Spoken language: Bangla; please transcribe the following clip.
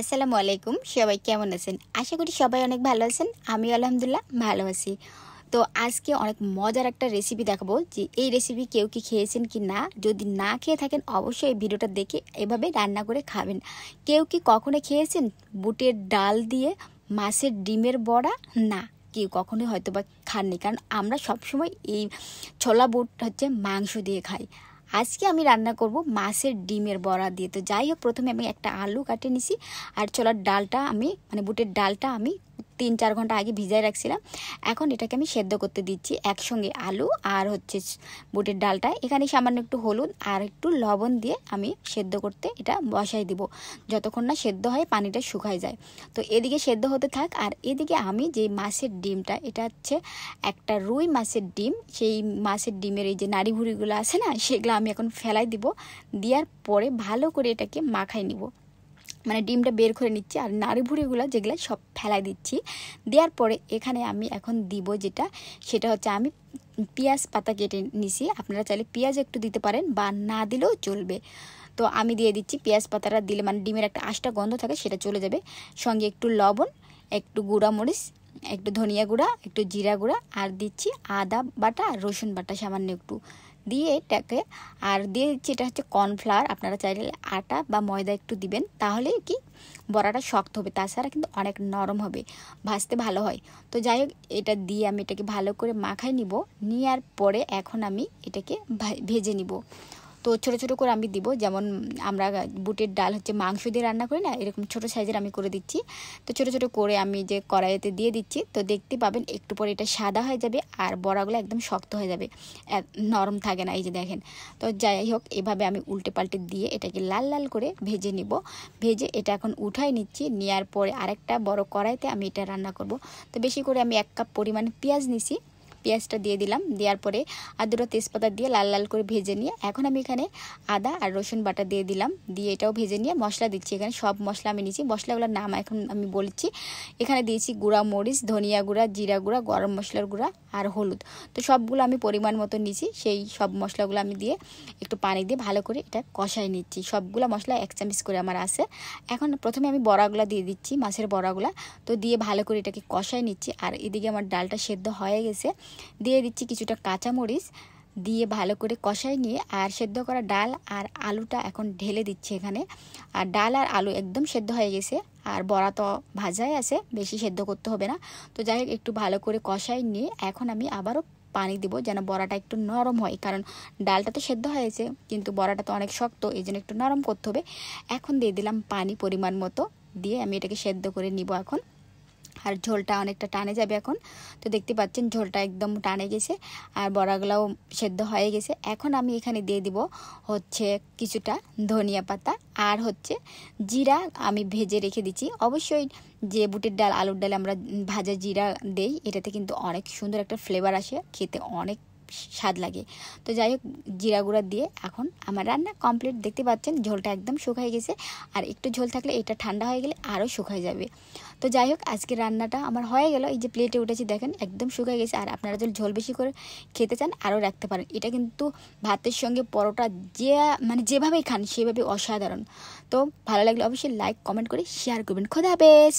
আসসালামু আলাইকুম সবাই কেমন আছেন আশা করি সবাই অনেক ভালো আছেন আমি আলহামদুলিল্লাহ ভালো আছি তো আজকে অনেক মজার একটা রেসিপি দেখাবো যে এই রেসিপি কেউ কি খেয়েছেন কি না যদি না খেয়ে থাকেন অবশ্যই এই ভিডিওটা দেখে এভাবে রান্না করে খাবেন কেউ কি কখনো খেয়েছেন বুটের ডাল দিয়ে মাছের ডিমের বড়া না কেউ কখনোই হয়তো বা খাননি কারণ আমরা সবসময় এই ছোলা বুট হচ্ছে মাংস দিয়ে খাই আজকে আমি রান্না করব মাছের ডিমের বড়া দিয়ে তো যাই হোক প্রথমে আমি একটা আলু কাটে নিছি আর চলার ডালটা আমি মানে বুটের ডালটা আমি তিন চার ঘন্টা আগে ভিজায় রাখছিলাম এখন এটাকে আমি সেদ্ধ করতে দিচ্ছি একসঙ্গে আলু আর হচ্ছে বুটের ডালটা এখানে সামান্য একটু হলুদ আর একটু লবণ দিয়ে আমি সেদ্ধ করতে এটা বসাই দিব যতক্ষণ না সেদ্ধ হয় পানিটা শুকায় যায় তো এদিকে সেদ্ধ হতে থাক আর এদিকে আমি যে মাছের ডিমটা এটা হচ্ছে একটা রুই মাছের ডিম সেই মাছের ডিমের এই যে ভুড়িগুলো আছে না সেগুলো আমি এখন ফেলাই দিব দেওয়ার পরে ভালো করে এটাকে মাখাই নিব মানে ডিমটা বের করে নিচ্ছি আর ভুড়িগুলো যেগুলো সব ফেলাই দিচ্ছি দেওয়ার পরে এখানে আমি এখন দিব যেটা সেটা হচ্ছে আমি পেঁয়াজ পাতা কেটে নিছি আপনারা চাইলে পেঁয়াজ একটু দিতে পারেন বা না দিলেও চলবে তো আমি দিয়ে দিচ্ছি পেঁয়াজ পাতাটা দিলে মানে ডিমের একটা আশটা গন্ধ থাকে সেটা চলে যাবে সঙ্গে একটু লবণ একটু গুঁড়া মরিচ একটু ধনিয়া গুঁড়া একটু জিরা গুঁড়া আর দিচ্ছি আদা বাটা আর রসুন বাটা সামান্য একটু দিয়ে এটাকে আর দিয়ে দিচ্ছি এটা হচ্ছে কর্নফ্লাওয়ার আপনারা চাইলে আটা বা ময়দা একটু দিবেন তাহলে কি বড়াটা শক্ত হবে তাছাড়া কিন্তু অনেক নরম হবে ভাজতে ভালো হয় তো যাই হোক এটা দিয়ে আমি এটাকে ভালো করে মাখায় নিব নেওয়ার পরে এখন আমি এটাকে ভেজে নিব তো ছোট ছোট করে আমি দিব যেমন আমরা বুটের ডাল হচ্ছে মাংস দিয়ে রান্না করি না এরকম ছোট সাইজের আমি করে দিচ্ছি তো ছোট ছোট করে আমি যে কড়াইতে দিয়ে দিচ্ছি তো দেখতে পাবেন একটু পরে এটা সাদা হয়ে যাবে আর বড়াগুলো একদম শক্ত হয়ে যাবে নরম থাকে না এই যে দেখেন তো যাই হোক এভাবে আমি উল্টে পাল্টে দিয়ে এটাকে লাল লাল করে ভেজে নিব ভেজে এটা এখন উঠাই নিচ্ছি নেওয়ার পরে আরেকটা বড় কড়াইতে আমি এটা রান্না করব তো বেশি করে আমি এক কাপ পরিমাণ পেঁয়াজ নিছি পেঁয়াজটা দিয়ে দিলাম দেওয়ার পরে আর দুটো তেজপাতা দিয়ে লাল লাল করে ভেজে নিয়ে এখন আমি এখানে আদা আর রসুন বাটা দিয়ে দিলাম দিয়ে এটাও ভেজে নিয়ে মশলা দিচ্ছি এখানে সব মশলা আমি নিচ্ছি মশলাগুলোর নাম এখন আমি বলছি এখানে দিয়েছি গুঁড়া মরিচ ধনিয়া গুঁড়া জিরা গুঁড়া গরম মশলার গুঁড়া আর হলুদ তো সবগুলো আমি পরিমাণ মতো নিচ্ছি সেই সব মশলাগুলো আমি দিয়ে একটু পানি দিয়ে ভালো করে এটা কষাই নিচ্ছি সবগুলো মশলা এক চামচ করে আমার আছে এখন প্রথমে আমি বড়াগুলো দিয়ে দিচ্ছি মাছের বড়াগুলো তো দিয়ে ভালো করে এটাকে কষাই নিচ্ছি আর এদিকে আমার ডালটা সেদ্ধ হয়ে গেছে দিয়ে দিচ্ছি কিছুটা কাঁচামরিচ দিয়ে ভালো করে কষাই নিয়ে আর সেদ্ধ করা ডাল আর আলুটা এখন ঢেলে দিচ্ছি এখানে আর ডাল আর আলু একদম সেদ্ধ হয়ে গেছে আর বড়া তো ভাজাই আছে বেশি সেদ্ধ করতে হবে না তো যাই হোক একটু ভালো করে কষাই নিয়ে এখন আমি আবারও পানি দিব যেন বড়াটা একটু নরম হয় কারণ ডালটা তো সেদ্ধ হয়েছে কিন্তু বড়াটা তো অনেক শক্ত এই জন্য একটু নরম করতে হবে এখন দিয়ে দিলাম পানি পরিমাণ মতো দিয়ে আমি এটাকে সেদ্ধ করে নিব এখন আর ঝোলটা অনেকটা টানে যাবে এখন তো দেখতে পাচ্ছেন ঝোলটা একদম টানে গেছে আর বড়াগুলাও সেদ্ধ হয়ে গেছে এখন আমি এখানে দিয়ে দিব হচ্ছে কিছুটা ধনিয়া পাতা আর হচ্ছে জিরা আমি ভেজে রেখে দিচ্ছি অবশ্যই যে বুটের ডাল আলুর ডাল আমরা ভাজা জিরা দেই এটাতে কিন্তু অনেক সুন্দর একটা ফ্লেভার আসে খেতে অনেক স্বাদ লাগে তো যাই হোক জিরা গুঁড়া দিয়ে এখন আমার রান্না কমপ্লিট দেখতে পাচ্ছেন ঝোলটা একদম শুকাই গেছে আর একটু ঝোল থাকলে এটা ঠান্ডা হয়ে গেলে আরও শুকাই যাবে তো যাই হোক আজকে রান্নাটা আমার হয়ে গেল এই যে প্লেটে উঠেছি দেখেন একদম শুকিয়ে গেছে আর আপনারা যদি ঝোল বেশি করে খেতে চান আরও রাখতে পারেন এটা কিন্তু ভাতের সঙ্গে পরোটা যে মানে যেভাবেই খান সেভাবে অসাধারণ তো ভালো লাগলে অবশ্যই লাইক কমেন্ট করে শেয়ার করবেন খোদা বেশ